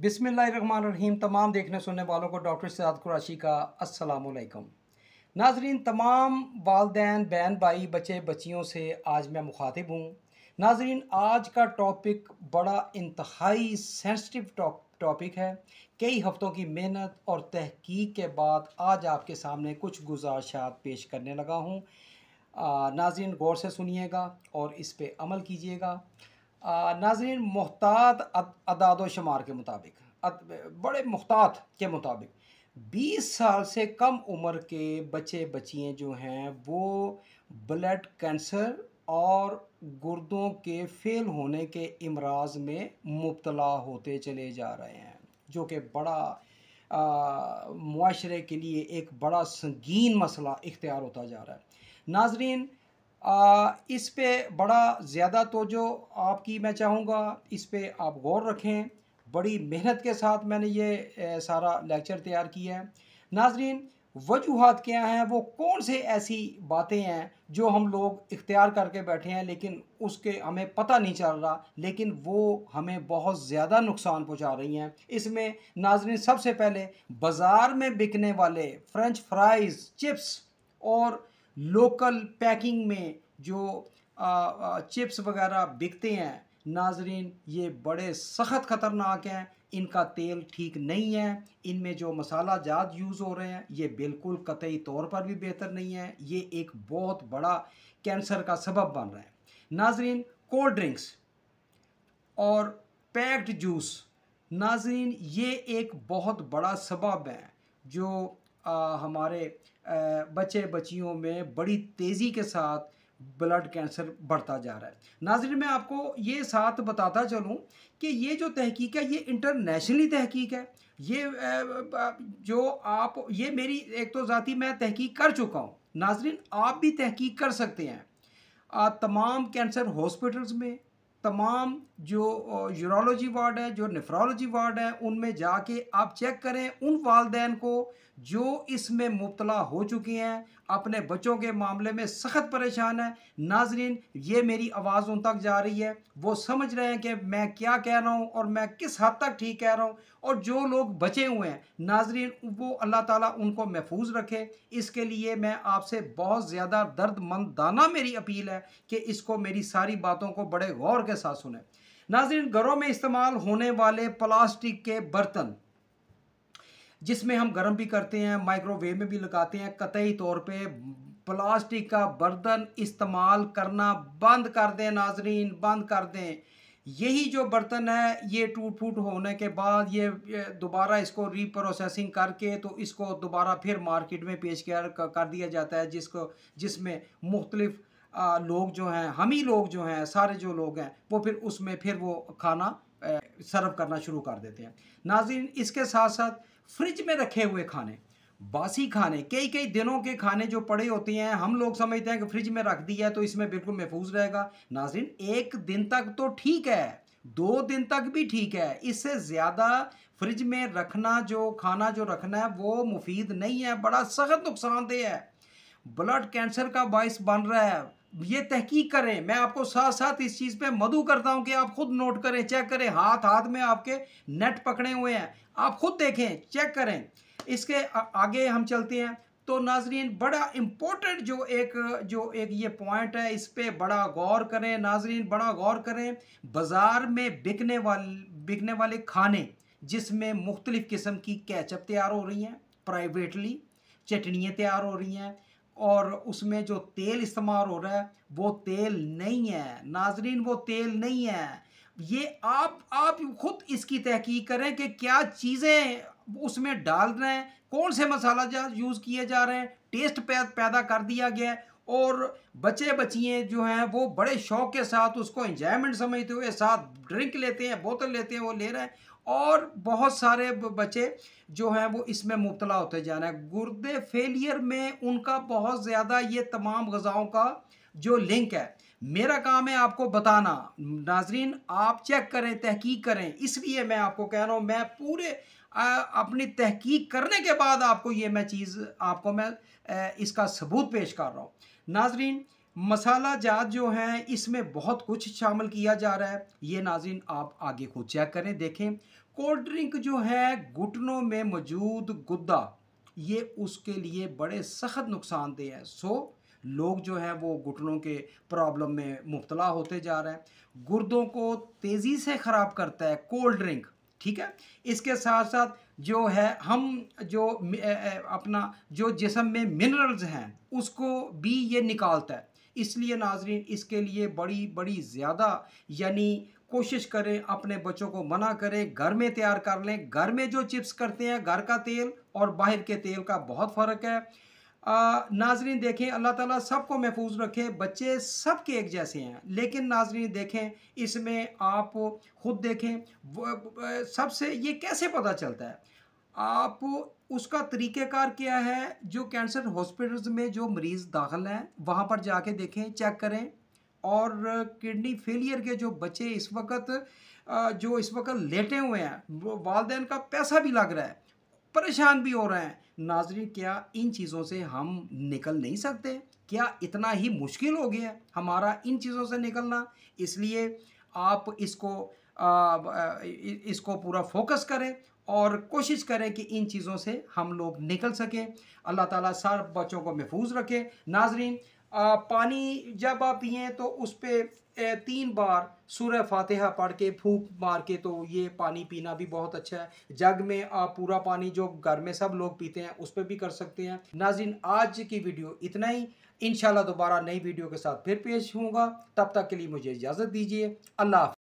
बिसमीम तमाम देखने सुनने वालों को डॉक्टर सजाद कुराशी का असलम नाजरीन तमाम वालदेन बहन भाई बच्चे बच्चियों से आज मैं मुखातिब हूँ नाजरीन आज का टॉपिक बड़ा इंतहाई सेंसिटिव टॉपिक है कई हफ़्तों की मेहनत और तहकीक के बाद आज आपके सामने कुछ गुजारशात पेश करने लगा हूँ नाजरीन गौर से सुनिएगा और इस पर अमल कीजिएगा नाजरीन महतात अदाद शुमार के मुताबिक बड़े महतात के मुताबिक बीस साल से कम उम्र के बच्चे बच्चियाँ जो हैं वो ब्लड कैंसर और गुर्दों के फेल होने के इमराज में मुबतला होते चले जा रहे हैं जो कि बड़ा माशरे के लिए एक बड़ा संगीन मसला इख्तियार होता जा रहा है नाजरीन आ, इस पे बड़ा ज़्यादा जो आपकी मैं चाहूँगा इस पे आप गौर रखें बड़ी मेहनत के साथ मैंने ये सारा लेक्चर तैयार किया है नाजरीन वजूहत क्या हैं वो कौन से ऐसी बातें हैं जो हम लोग इख्तियार करके बैठे हैं लेकिन उसके हमें पता नहीं चल रहा लेकिन वो हमें बहुत ज़्यादा नुकसान पहुंचा रही हैं इसमें नाजरीन सबसे पहले बाज़ार में बिकने वाले फ्रेंच फ्राइज़ चिप्स और लोकल पैकिंग में जो चिप्स वगैरह बिकते हैं नाजरीन ये बड़े सख्त ख़तरनाक हैं इनका तेल ठीक नहीं है इनमें जो मसाला जात यूज़ हो रहे हैं ये बिल्कुल कतई तौर पर भी बेहतर नहीं है ये एक बहुत बड़ा कैंसर का सबब बन रहा है नाजरीन कोल्ड ड्रिंक्स और पैक्ड जूस नाजरीन ये एक बहुत बड़ा सबब है जो आ, हमारे आ, बच्चे बच्चियों में बड़ी तेज़ी के साथ ब्लड कैंसर बढ़ता जा रहा है नाजिर मैं आपको ये साथ बताता चलूँ कि ये जो तहकीक है ये इंटरनेशनली तहकीक है ये जो आप ये मेरी एक तो ज़ाती मैं तहकीक कर चुका हूँ नाजरन आप भी तहकीक कर सकते हैं तमाम कैंसर हॉस्पिटल्स में तमाम जो यूरोलॉजी वार्ड है जो नेफ्रोलॉजी वार्ड है उनमें जाके आप चेक करें उन वालदेन को जो इसमें मुबतला हो चुके हैं अपने बच्चों के मामले में सख्त परेशान है नाजरीन ये मेरी आवाज़ उन तक जा रही है वो समझ रहे हैं कि मैं क्या कह रहा हूँ और मैं किस हद तक ठीक कह रहा हूँ और जो लोग बचे हुए हैं नाजरीन वो अल्लाह ताला उनको महफूज रखे इसके लिए मैं आपसे बहुत ज़्यादा दर्द दाना मेरी अपील है कि इसको मेरी सारी बातों को बड़े गौर के साथ सुने नाजिन घरों में इस्तेमाल होने वाले प्लास्टिक के बर्तन जिसमें हम गर्म भी करते हैं माइक्रोवेव में भी लगाते हैं कतई तौर पे प्लास्टिक का बर्तन इस्तेमाल करना बंद कर दें नाजरीन बंद कर दें यही जो बर्तन है ये टूट फूट होने के बाद ये दोबारा इसको रीप्रोसेसिंग करके तो इसको दोबारा फिर मार्केट में पेश कर, कर दिया जाता है जिसको जिसमें मुख्तलिफ़ लोग जो हैं हम ही लोग जो हैं सारे जो लोग हैं वो फिर उसमें फिर वो खाना सर्व करना शुरू कर देते हैं नाजिन इसके साथ साथ फ्रिज में रखे हुए खाने बासी खाने कई कई दिनों के खाने जो पड़े होते हैं हम लोग समझते हैं कि फ्रिज में रख दिया है तो इसमें बिल्कुल महफूज रहेगा नाजिन एक दिन तक तो ठीक है दो दिन तक भी ठीक है इससे ज़्यादा फ्रिज में रखना जो खाना जो रखना है वो मुफीद नहीं है बड़ा सख्त नुकसानदेह है ब्लड कैंसर का बायस बन रहा है ये तहकीक करें मैं आपको साथ साथ इस चीज़ पे मधु करता हूँ कि आप खुद नोट करें चेक करें हाथ हाथ में आपके नेट पकड़े हुए हैं आप खुद देखें चेक करें इसके आगे हम चलते हैं तो नाजरीन बड़ा इम्पोर्टेंट जो एक जो एक ये पॉइंट है इस पर बड़ा गौर करें नाजरीन बड़ा गौर करें बाज़ार में बिकने वाले बिकने वाले खाने जिसमें मुख्तलिफ़ किस्म की कैचअप तैयार हो रही हैं प्राइवेटली चटनियाँ तैयार हो रही हैं और उसमें जो तेल इस्तेमाल हो रहा है वो तेल नहीं है नाजरीन वो तेल नहीं है ये आप आप खुद इसकी तहकीक करें कि क्या चीज़ें उसमें डाल रहे हैं कौन से मसाला यूज़ किए जा रहे हैं टेस्ट पैदा कर दिया गया है और बच्चे बच्चिए जो हैं वो बड़े शौक के साथ उसको इंजॉयमेंट समझते हुए साथ ड्रिंक लेते हैं बोतल लेते हैं वो ले रहे हैं और बहुत सारे बच्चे जो हैं वो इसमें मुबतला होते जा रहे हैं गुर्दे फेलियर में उनका बहुत ज़्यादा ये तमाम गज़ाओं का जो लिंक है मेरा काम है आपको बताना नाजरीन आप चेक करें तहकीक करें इसलिए मैं आपको कह रहा हूँ मैं पूरे आ, अपनी तहकीक करने के बाद आपको ये मैं चीज़ आपको मैं आ, इसका सबूत पेश कर रहा हूँ नाजरीन मसाला जात जो हैं इसमें बहुत कुछ शामिल किया जा रहा है ये नाजरीन आप आगे खुद चेक करें देखें कोल्ड ड्रिंक जो है घुटनों में मौजूद गुद्दा ये उसके लिए बड़े सख्त नुकसानदेह है सो लोग जो है वो घुटनों के प्रॉब्लम में मुबतला होते जा रहे हैं गुर्दों को तेज़ी से ख़राब करता है कोल्ड ड्रिंक ठीक है इसके साथ साथ जो है हम जो अपना जो जिसम में मिनरल्स हैं उसको भी ये निकालता है इसलिए नाजरीन इसके लिए बड़ी बड़ी ज़्यादा यानी कोशिश करें अपने बच्चों को मना करें घर में तैयार कर लें घर में जो चिप्स करते हैं घर का तेल और बाहर के तेल का बहुत फ़र्क है आ, नाजरीन देखें अल्लाह ताला सबको महफूज रखे बच्चे सबके एक जैसे हैं लेकिन नाजरीन देखें इसमें आप खुद देखें सबसे ये कैसे पता चलता है आप उसका तरीक़ेकार क्या है जो कैंसर हॉस्पिटल्स में जो मरीज़ दाखिल हैं वहाँ पर जाके देखें चेक करें और किडनी फेलियर के जो बच्चे इस वक्त जो इस वक्त लेटे हुए हैं वो वालदे का पैसा भी लग रहा है परेशान भी हो रहे हैं नाजरीन क्या इन चीज़ों से हम निकल नहीं सकते क्या इतना ही मुश्किल हो गया हमारा इन चीज़ों से निकलना इसलिए आप इसको आ, इसको पूरा फोकस करें और कोशिश करें कि इन चीज़ों से हम लोग निकल सकें अल्लाह ताला सब बच्चों को महफूज रखे नाजरीन आ, पानी जब आप पिए तो उस पर तीन बार सूर्य फातिहा पढ़ के फूक मार के तो ये पानी पीना भी बहुत अच्छा है जग में आप पूरा पानी जो घर में सब लोग पीते हैं उस पर भी कर सकते हैं नाजिन आज की वीडियो इतना ही इन दोबारा नई वीडियो के साथ फिर पेश होगा तब तक के लिए मुझे इजाज़त दीजिए अल्लाह